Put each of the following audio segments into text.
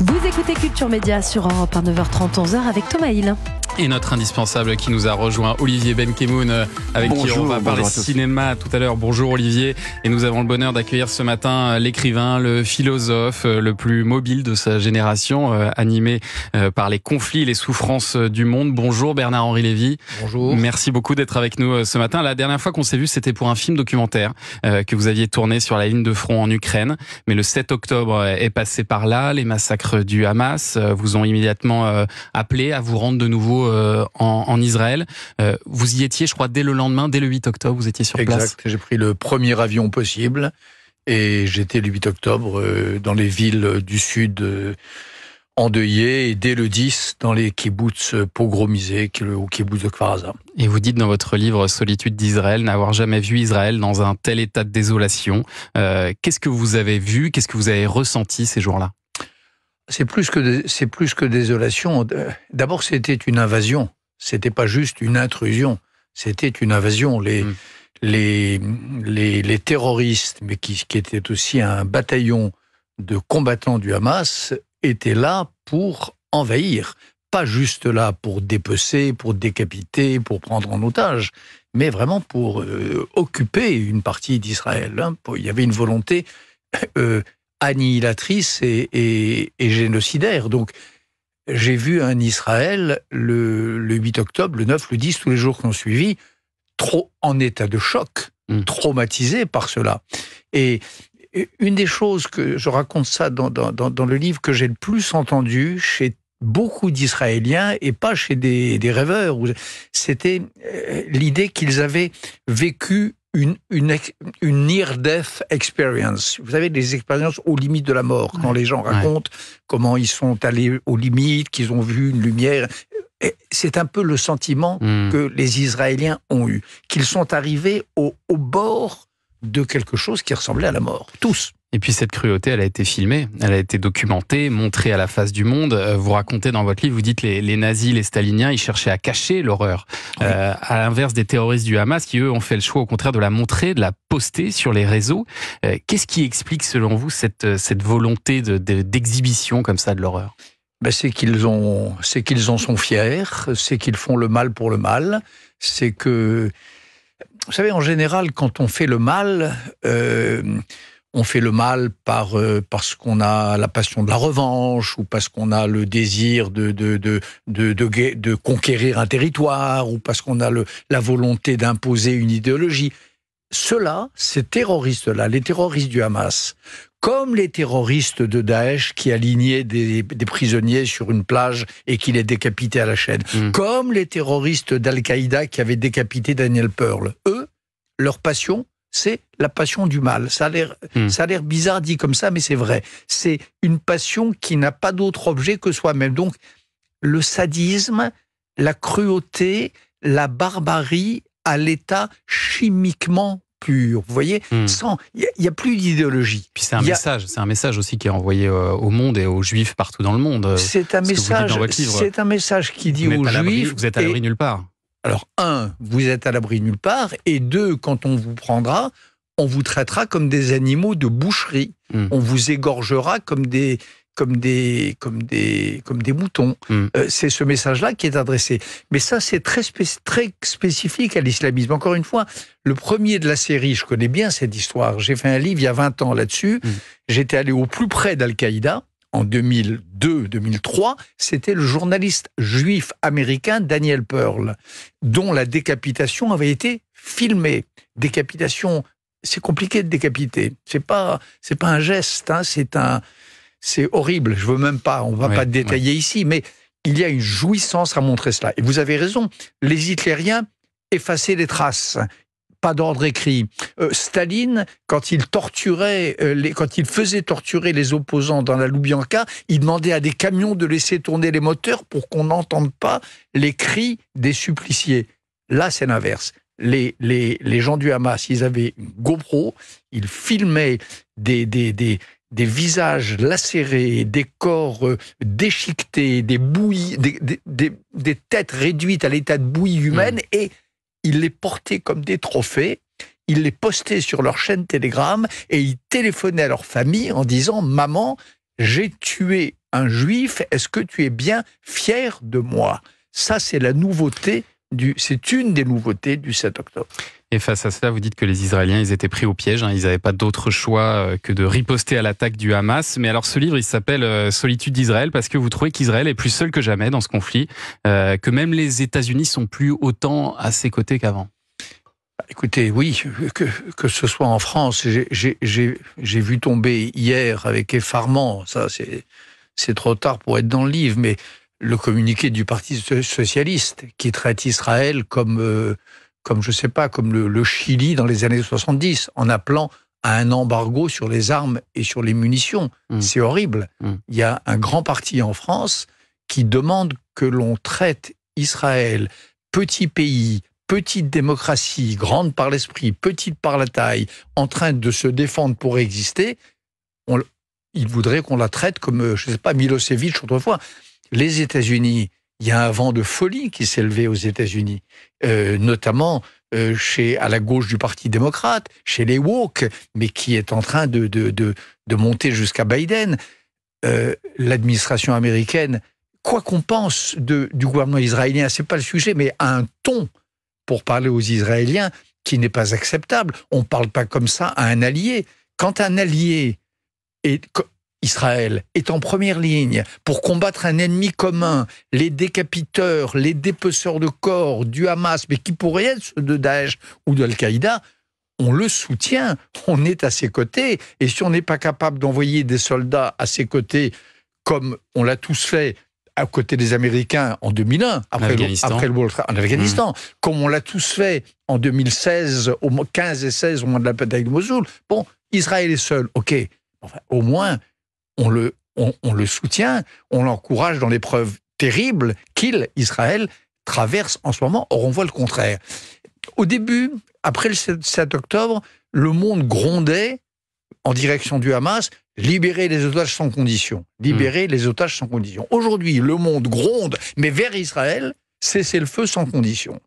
Vous écoutez Culture Média sur Europe 1, 9h30, 11h avec Thomas Hill. Et notre indispensable qui nous a rejoint, Olivier Benkemoun, euh, avec qui on va parler cinéma tout à l'heure. Bonjour Olivier. Et nous avons le bonheur d'accueillir ce matin euh, l'écrivain, le philosophe, euh, le plus mobile de sa génération, animé par les conflits et les souffrances du monde. Bonjour Bernard-Henri Lévy. Bonjour. Merci beaucoup d'être avec nous ce matin. La dernière fois qu'on s'est vu, c'était pour un film documentaire que vous aviez tourné sur la ligne de front en Ukraine. Mais le 7 octobre est passé par là les massacres du Hamas euh, vous ont immédiatement euh, appelé à vous rendre de nouveau euh, en, Israël. vous y étiez, je crois, dès le lendemain, dès le 8 octobre, vous étiez sur exact. J'ai pris le premier avion possible et j'étais le 8 octobre dans les villes du sud endeuillées, et dès le 10 dans les kibbutz pogromisés au kibbutz de Kfar Et vous dites dans votre livre Solitude d'Israël n'avoir jamais vu Israël dans un tel état de désolation. Qu'est-ce que vous avez vu Qu'est-ce que vous avez ressenti ces jours-là c'est plus que c'est plus que désolation. Euh, d'abord, c'était une invasion. C'était pas juste une intrusion. C'était une invasion. Les hmm. les, les, terroristes, mais qui, qui était aussi un bataillon de combattants du Hamas, étaient là pour envahir. Pas juste là pour dépecer, pour décapiter, pour prendre en otage, mais vraiment pour euh, occuper une partie d'Israël. Hein. Il y avait une volonté euh, annihilatrice et, génocidaire. Donc, j'ai vu un Israël le, 8 octobre, le 9, le 10, tous les jours qu'on suivi, trop en état de choc, hmm. traumatisé par cela. Et une des choses que je raconte ça dans, le livre que j'ai le plus entendu chez beaucoup d'Israéliens et pas chez des rêveurs, c'était euh, l'idée qu'ils avaient vécu une, une, near-death experience. Vous avez des expériences aux limites de la mort, quand les gens racontent comment ils sont allés aux limites, qu'ils ont vu une lumière. C'est un peu le sentiment hmm. que les Israéliens ont eu, qu'ils sont arrivés au bord de quelque chose qui ressemblait à la mort, tous. Et puis cette cruauté, elle a été filmée, elle a été documentée, montrée à la face du monde. Euh, vous racontez dans votre livre, vous dites les, les nazis, les staliniens, ils cherchaient à cacher l'horreur, euh, à l'inverse des terroristes du Hamas qui, eux, ont fait le choix au contraire de la montrer, de la poster sur les réseaux. Euh, qu'est-ce qui explique, selon vous, cette, cette volonté d'exhibition de, comme ça de l'horreur ben, C'est qu'ils ont, qu'ils en sont fiers, c'est qu'ils font le mal pour le mal, c'est que... Vous savez, en général, quand on fait le mal on fait le mal par euh, parce qu'on a la passion de la revanche ou parce qu'on a le désir de de, de conquérir un territoire ou parce qu'on a le, la volonté d'imposer une idéologie. Ceux-là, ces terroristes-là, les terroristes du Hamas, comme les terroristes de Daesh qui alignaient des, prisonniers sur une plage et qui les décapitaient à la chaîne, mmh. comme les terroristes d'Al-Qaïda qui avaient décapité Daniel Pearl. Eux, leur passion, c'est la passion du mal. Hmm. Ça a l'air, bizarre dit comme ça, mais c'est vrai. C'est une passion qui n'a pas d'autre objet que soi-même. Donc, le sadisme, la cruauté, la barbarie à l'état chimiquement pur. Vous voyez, hmm. sans, il n'y a, plus d'idéologie. Puis c'est un message, c'est un message aussi qui est envoyé euh, au monde et aux juifs partout dans le monde. C'est un message, c'est un message qui dit aux juifs. Vous êtes à l'abri nulle part. Alors, un, vous êtes à l'abri nulle part, et deux, quand on vous prendra, on vous traitera comme des animaux de boucherie. Hmm. On vous égorgera comme des, comme des, comme des, comme moutons. Hmm. Euh, c'est ce message-là qui est adressé. Mais ça, c'est très, très spécifique à l'islamisme. Encore une fois, le premier de la série, je connais bien cette histoire. J'ai fait un livre il y a 20 ans là-dessus. Hmm. J'étais allé au plus près d'Al-Qaïda en 2002-2003, c'était le journaliste juif américain Daniel Pearl, dont la décapitation avait été filmée. Décapitation, c'est compliqué de décapiter. C'est pas, c'est pas un geste, hein, c'est un, c'est horrible. Je veux même pas, on va pas détailler ici, mais il y a une jouissance à montrer cela. Et vous avez raison, les Hitlériens effaçaient les traces pas d'ordre écrit. Euh, Staline, quand il torturait, euh, quand il faisait torturer les opposants dans la Loubianka, il demandait à des camions de laisser tourner les moteurs pour qu'on n'entende pas les cris des suppliciés. Là, c'est l'inverse. Les, les, gens du Hamas, ils avaient GoPro, ils filmaient des, des, visages lacérés, des corps euh, déchiquetés, des bouillies, des, têtes réduites à l'état de bouillie humaine mmh. et ils les portaient comme des trophées, ils les postaient sur leur chaîne Telegram et ils téléphonaient à leur famille en disant Maman, j'ai tué un juif, est-ce que tu es bien fier de moi Ça, c'est la nouveauté c'est une des nouveautés du 7 octobre. Et face à cela, vous dites que les Israéliens, ils étaient pris au piège, hein. ils n'avaient pas d'autre choix euh, que de riposter à l'attaque du Hamas. Mais alors ce livre, il s'appelle euh, Solitude d'Israël parce que vous trouvez qu'Israël est plus seul que jamais dans ce conflit, euh, que même les États-Unis sont plus autant à ses côtés qu'avant. Écoutez, oui, que, que, ce soit en France, j'ai vu tomber hier avec effarement, ça c'est trop tard pour être dans le livre, mais le communiqué du Parti socialiste qui traite Israël comme, euh, comme je sais pas, comme le, Chili dans les années 70, en appelant à un embargo sur les armes et sur les munitions. Mm. C'est horrible. Mm. Il y a un grand parti en France qui demande que l'on traite Israël, petit pays, petite démocratie, grande par l'esprit, petite par la taille, en train de se défendre pour exister. il voudrait qu'on la traite comme, euh, je ne sais pas, Milosevic autrefois les États-Unis, il y a un vent de folie qui s'est levé aux États-Unis, euh, notamment euh, chez, à la gauche du Parti démocrate, chez les woke, mais qui est en train de, de, de, de monter jusqu'à Biden. Euh, l'administration américaine, quoi qu'on pense de, du gouvernement israélien, c'est pas le sujet, mais a un ton pour parler aux Israéliens qui n'est pas acceptable. On ne parle pas comme ça à un allié. Quand un allié est, Israël est en première ligne pour combattre un ennemi commun, les décapiteurs, les dépeceurs de corps du Hamas, mais qui pourraient être ceux de Daesh ou d'Al-Qaïda, on le soutient, on est à ses côtés. Et si on n'est pas capable d'envoyer des soldats à ses côtés, comme on l'a tous fait à côté des Américains en 2001, après, Le, après en Afghanistan, mmh. comme on l'a tous fait en 2016, au 15 et 16, au moment de la bataille de Mosul, bon, Israël est seul, ok. au moins, on le, soutient, on l'encourage dans l'épreuve terrible qu'il, Israël, traverse en ce moment. Or, on voit le contraire. Au début, après le 7 octobre, le monde grondait en direction du Hamas, libérer les otages sans condition. Libérer hmm. les otages sans condition. Aujourd'hui, le monde gronde, mais vers Israël, cessez le feu sans condition.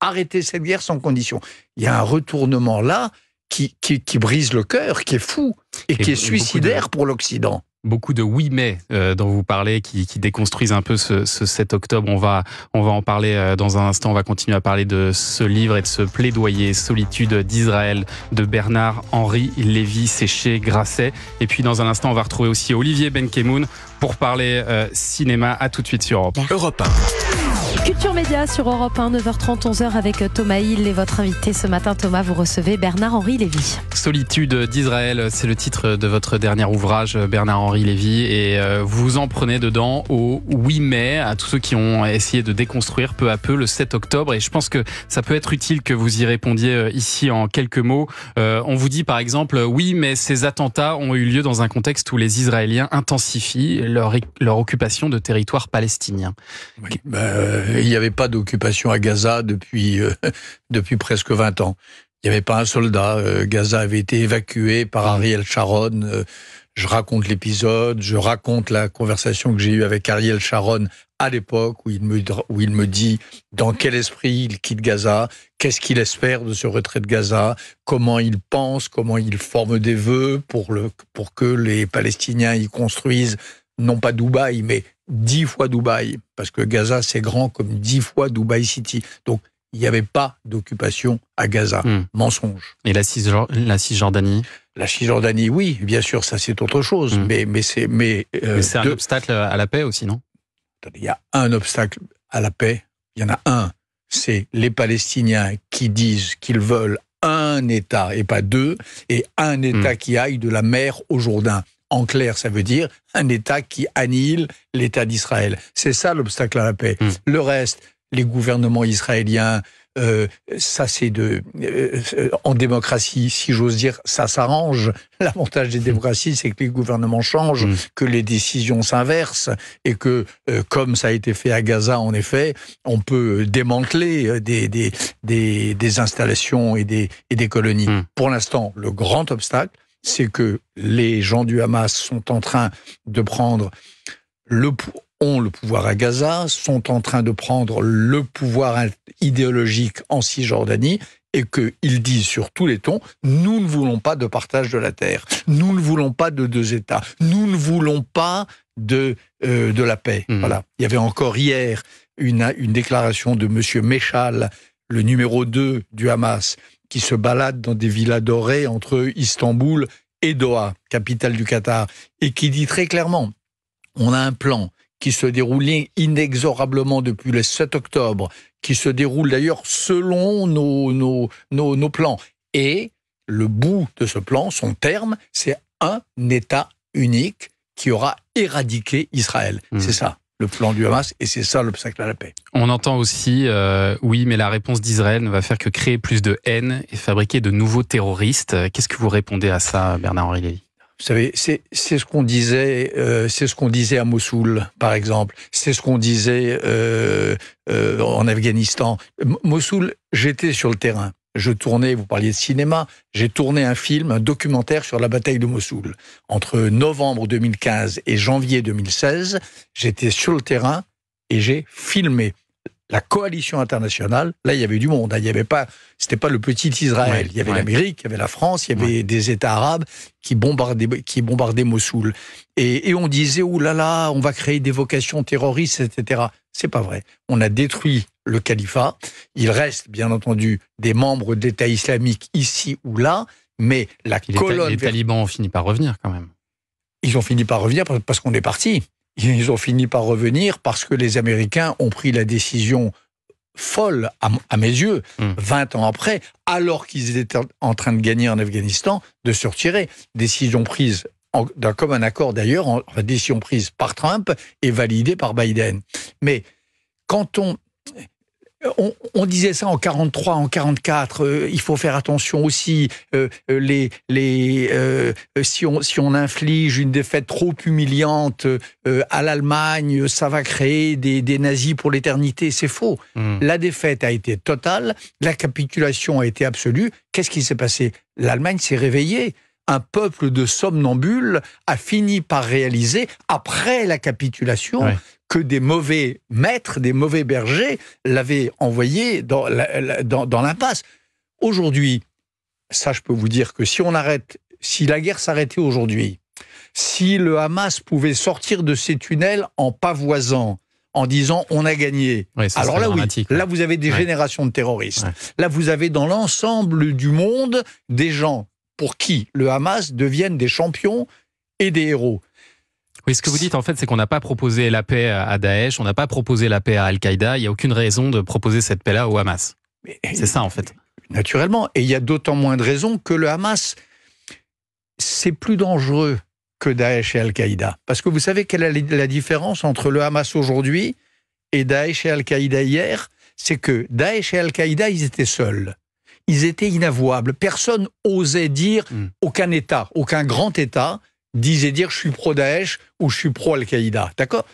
Arrêtez cette guerre sans condition. Il y a un retournement là qui, qui, brise le cœur, qui est fou et, qui est suicidaire pour l'Occident beaucoup de oui mais euh, dont vous parlez qui, déconstruisent un peu ce, ce, 7 octobre. On va, on va en parler euh, dans un instant. On va continuer à parler de ce livre et de ce plaidoyer Solitude d'Israël de Bernard Henri Lévy Séché Grasset. Et puis dans un instant, on va retrouver aussi Olivier Benkemoun pour parler euh, cinéma. À tout de suite sur Europe. Culture Média sur Europe 1, 9h30, 11h avec Thomas Hill et votre invité ce matin. Thomas, vous recevez Bernard-Henri Lévy. Solitude d'Israël, c'est le titre de votre dernier ouvrage, Bernard-Henri Lévy. Et euh, vous en prenez dedans au 8 mai, à tous ceux qui ont essayé de déconstruire peu à peu le 7 octobre. Et je pense que ça peut être utile que vous y répondiez euh, ici en quelques mots. Euh, on vous dit par exemple, oui, mais ces attentats ont eu lieu dans un contexte où les Israéliens intensifient leur, occupation de territoire palestinien ». Bah, il n'y avait pas d'occupation à Gaza depuis, euh, depuis presque 20 ans. Il n'y avait pas un soldat. Euh, Gaza avait été évacué par Ariel Sharon. Euh, je raconte l'épisode, je raconte la conversation que j'ai eue avec Ariel Sharon à l'époque où il me, où il me dit dans quel esprit il quitte Gaza, qu'est-ce qu'il espère de ce retrait de Gaza, comment il pense, comment il forme des vœux pour, le, pour que les Palestiniens y construisent non pas Dubaï, mais dix fois Dubaï, parce que Gaza, c'est grand comme dix fois Dubaï City. Donc, il n'y avait pas d'occupation à Gaza. Hmm. Mensonge. Et la, la Cisjordanie la Cisjordanie, oui, bien sûr, ça c'est autre chose, hmm. mais mais c'est mais, euh, c'est un obstacle à la paix aussi, non Il y a un obstacle à la paix, il y en a un, c'est les Palestiniens qui disent qu'ils veulent un État et pas deux, et un État hmm. qui aille de la mer au Jourdain. En clair, ça veut dire un État qui annihile l'État d'Israël. C'est ça l'obstacle à la paix. Hmm. Le reste, les gouvernements israéliens, euh, ça c'est de euh, en démocratie, si j'ose dire, ça s'arrange. L'avantage des hmm. démocraties, c'est que les gouvernements changent, hmm. que les décisions s'inversent et que, euh, comme ça a été fait à Gaza, en effet, on peut démanteler des des, installations et des des colonies. Pour l'instant, le grand obstacle, c'est que les gens du Hamas sont en train de prendre le ont le pouvoir à Gaza, sont en train de prendre le pouvoir idéologique en Cisjordanie et qu'ils disent sur tous les tons, nous ne voulons pas de partage de la terre, nous ne voulons pas de deux États, nous ne voulons pas de, euh, de la paix. Mmh. Voilà. Il y avait encore hier une, une déclaration de M. Méchal, le numéro 2 du Hamas, qui se balade dans des villas dorées entre Istanbul et Doha, capitale du Qatar, et qui dit très clairement, on a un plan qui se déroule inexorablement depuis le 7 octobre, qui se déroule d'ailleurs selon nos, plans. Et le bout de ce plan, son terme, c'est un État unique qui aura éradiqué Israël. Mmh. C'est ça le plan du Hamas, et c'est ça l'obstacle à la paix. On entend aussi, euh, oui, mais la réponse d'Israël ne va faire que créer plus de haine et fabriquer de nouveaux terroristes. Qu'est-ce que vous répondez à ça, Bernard-Henri Lévy vous savez, c'est ce qu'on disait, euh, ce qu'on disait à Mossoul, par exemple. C'est ce qu'on disait euh, en Afghanistan. Mossoul, j'étais sur le terrain je tournais, vous parliez de cinéma, j'ai tourné un film, un documentaire sur la bataille de Mossoul. Entre novembre 2015 et janvier 2016, j'étais sur le terrain et j'ai filmé la coalition internationale. Là, il y avait du monde. Hein. il n'y avait pas, c'était pas le petit Israël. il y avait l'Amérique, il y avait la France, il y avait des États arabes qui bombardaient, qui bombardaient Mossoul. Et, et on disait, oh là là, on va créer des vocations terroristes, etc. C'est pas vrai. On a détruit le califat. Il reste, bien entendu, des membres d'État islamique ici ou là, mais la colonne... les talibans ont fini par revenir quand même. Ils ont fini par revenir parce qu'on est parti. Ils ont fini par revenir parce que les Américains ont pris la décision folle, à, mes yeux, 20 hmm. ans après, alors qu'ils étaient en train de gagner en Afghanistan, de se retirer. Décision prise en, comme un accord d'ailleurs, décision prise par Trump et validée par Biden. Mais quand on on, disait ça en 43, en 44. Euh, il faut faire attention aussi. Euh, euh, les, si, on, inflige une défaite trop humiliante à l'Allemagne, ça va créer des, nazis pour l'éternité. C'est faux. Hmm. La défaite a été totale. La capitulation a été absolue. Qu'est-ce qui s'est passé L'Allemagne s'est réveillée un peuple de somnambules a fini par réaliser, après la capitulation, que des mauvais maîtres, des mauvais bergers l'avaient envoyé dans l'impasse. aujourd'hui, ça je peux vous dire que si on arrête, si la guerre s'arrêtait aujourd'hui, si le Hamas pouvait sortir de ses tunnels en pavoisant, en disant on a gagné. Alors là, oui, là vous avez des générations de terroristes. Là vous avez dans l'ensemble du monde des gens pour qui le Hamas devienne des champions et des héros. Oui, ce que vous dites en fait, c'est qu'on n'a pas proposé la paix à Daesh, on n'a pas proposé la paix à Al-Qaïda, il n'y a aucune raison de proposer cette paix-là au Hamas. C'est ça en fait. Naturellement, et il y a d'autant moins de raisons que le Hamas, c'est plus dangereux que Daesh et Al-Qaïda. Parce que vous savez quelle est la différence entre le Hamas aujourd'hui et Daesh et Al-Qaïda hier C'est que Daesh et Al-Qaïda, ils étaient seuls ils étaient inavouables. Personne osait dire, hmm. aucun État, aucun grand État, disait dire je suis pro-Daesh ou je suis pro-Al-Qaïda. D'accord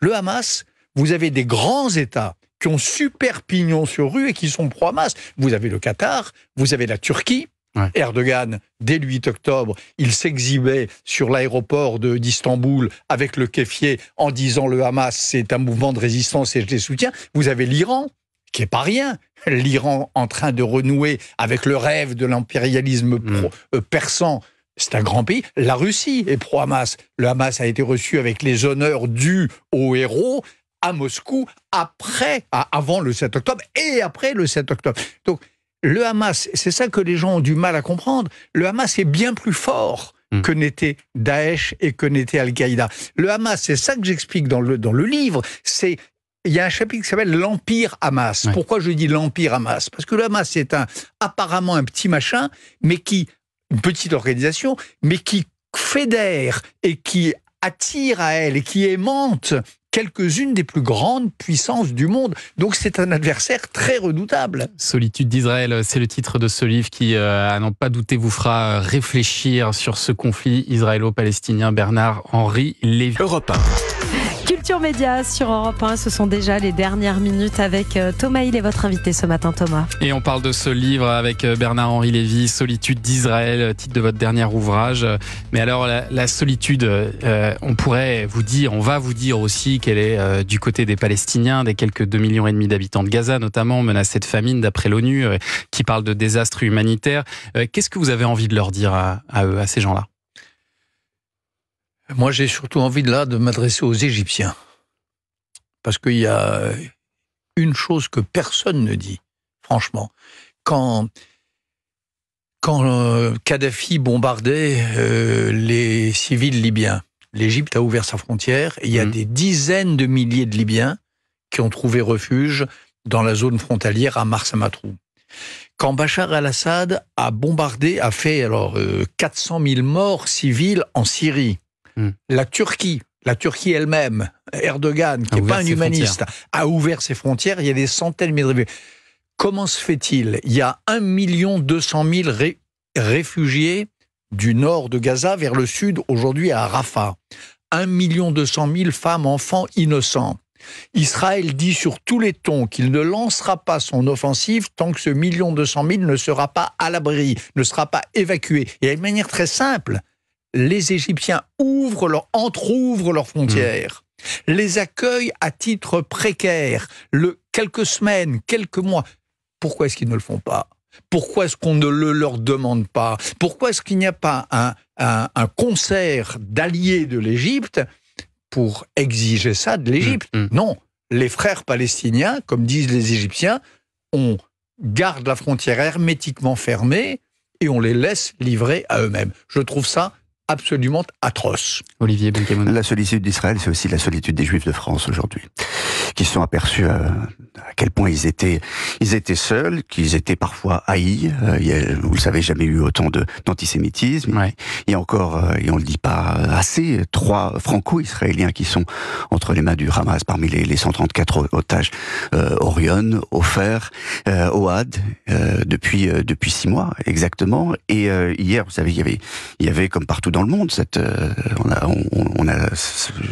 Le Hamas, vous avez des grands États qui ont super pignon sur rue et qui sont pro-Hamas. Vous avez le Qatar, vous avez la Turquie, Erdogan, dès le 8 octobre, il s'exhibait sur l'aéroport d'Istanbul avec le kéfier en disant le Hamas, c'est un mouvement de résistance et je les soutiens. Vous avez l'Iran, qui n'est pas rien. L'Iran en train de renouer avec le rêve de l'impérialisme mm. euh, persan. C'est un grand pays. La Russie est pro-Hamas. Le Hamas a été reçu avec les honneurs dus aux héros à Moscou après, avant le 7 octobre et après le 7 octobre. Donc, le Hamas, c'est ça que les gens ont du mal à comprendre. Le Hamas est bien plus fort mm. que n'était Daesh et que n'était Al-Qaïda. Le Hamas, c'est ça que j'explique dans le, dans le livre, c'est il y a un chapitre qui s'appelle l'Empire Hamas. Pourquoi je dis l'Empire Hamas Parce que le Hamas, c'est un, apparemment un petit machin, mais qui, une petite organisation, mais qui fédère et qui attire à elle et qui aimante quelques-unes des plus grandes puissances du monde. Donc c'est un adversaire très redoutable. Solitude d'Israël, c'est le titre de ce livre qui, euh, à n'en pas douter, vous fera réfléchir sur ce conflit israélo-palestinien. Bernard Henri Lévy. Europe 1. Culture Média sur Europe 1, ce sont déjà les dernières minutes avec euh, Thomas Il est votre invité ce matin, Thomas. Et on parle de ce livre avec euh, Bernard-Henri Lévy, Solitude d'Israël, titre de votre dernier ouvrage. Mais alors, la, solitude, on pourrait vous dire, on va vous dire aussi qu'elle est euh, du côté des Palestiniens, des quelques 2,5 millions et demi d'habitants de Gaza notamment, menacés de famine d'après l'ONU, euh, qui parle de désastre humanitaire. Euh, qu'est-ce que vous avez envie de leur dire à, ces gens-là Moi, j'ai surtout envie de là de m'adresser aux Égyptiens. Parce qu'il y a une chose que personne ne dit, franchement. Quand, quand Kadhafi bombardait les civils libyens, l'Égypte a ouvert sa frontière et il y a mmh. des dizaines de milliers de Libyens qui ont trouvé refuge dans la zone frontalière à Mars Matrouh. Quand Bachar al-Assad a bombardé, a fait alors 400 euh, 000 morts civils en Syrie, mmh. la Turquie, la Turquie elle-même, Erdogan, qui n'est pas un humaniste, a ouvert ses frontières. Il y a des centaines de milliers de Comment se fait-il Il y a 1 200 000 réfugiés du nord de Gaza vers le sud, aujourd'hui à Rafah. 1 million 200 000 femmes, enfants innocents. Israël dit sur tous les tons qu'il ne lancera pas son offensive tant que ce million 200 000 ne sera pas à l'abri, ne sera pas évacué. Et à une manière très simple, les Égyptiens ouvrent leur, entrouvrent leurs frontières. les accueillent à titre précaire, le quelques semaines, quelques mois. Pourquoi est-ce qu'ils ne le font pas pourquoi est-ce qu'on ne le leur demande pas Pourquoi est-ce qu'il n'y a pas un, concert d'alliés de l'Égypte pour exiger ça de l'Égypte mm, mm. Non, les frères palestiniens, comme disent les Égyptiens, on garde la frontière hermétiquement fermée et on les laisse livrer à eux-mêmes. Je trouve ça absolument atroce. Olivier Benkemon. La solitude d'Israël, c'est aussi la solitude des Juifs de France aujourd'hui, qui se sont aperçus euh, à, quel point ils étaient, ils étaient seuls, qu'ils étaient parfois haïs. Euh, vous le savez, jamais eu autant d'antisémitisme. et encore, euh, et on ne le dit pas assez, trois franco-israéliens qui sont entre les mains du Hamas, parmi les, 134 otages, Orion, Ofer, Oad, depuis, depuis six mois exactement. Et hier, vous savez, il avait, il y avait comme partout dans le monde. Cette, euh, on a, on, a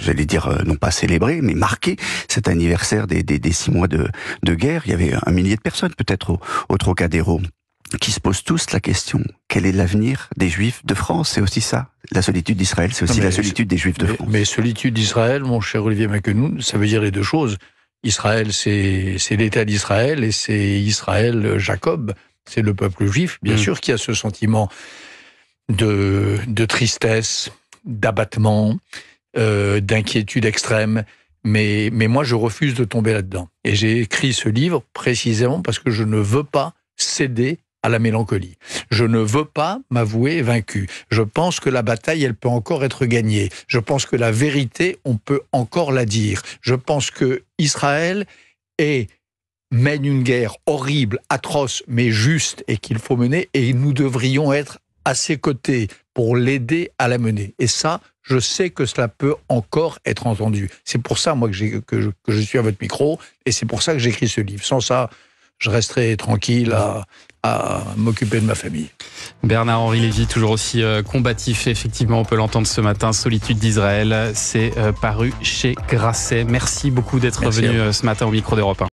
j'allais dire, euh, non pas célébré, mais marqué cet anniversaire des, six mois de, guerre. Il y avait un millier de personnes peut-être au, Trocadéro qui se posent tous la question quel est l'avenir des Juifs de France C'est aussi ça. La solitude d'Israël, c'est aussi la solitude des Juifs de France. Mais solitude d'Israël, mon cher Olivier Macquenoun, ça veut dire les deux choses. Israël, c'est l'État d'Israël et c'est Israël euh, Jacob, c'est le peuple juif, bien mm. sûr, qui a ce sentiment de, tristesse, d'abattement, euh, d'inquiétude extrême. Mais, mais moi, je refuse de tomber là-dedans. Et j'ai écrit ce livre précisément parce que je ne veux pas céder à la mélancolie. Je ne veux pas m'avouer vaincu. Je pense que la bataille, elle peut encore être gagnée. Je pense que la vérité, on peut encore la dire. Je pense que Israël mène une guerre horrible, atroce, mais juste, et qu'il faut mener, et nous devrions être à ses côtés pour l'aider à la mener. Et ça, je sais que cela peut encore être entendu. C'est pour ça, moi, que, je, que, je, suis à votre micro, et c'est pour ça que j'écris ce livre. Sans ça, je resterai tranquille à, à m'occuper de ma famille. Bernard-Henri Lévy, toujours aussi euh, combatif, effectivement, on peut l'entendre ce matin, Solitude d'Israël, c'est euh, paru chez Grasset. Merci beaucoup d'être venu euh, ce matin au micro d'Europe 1.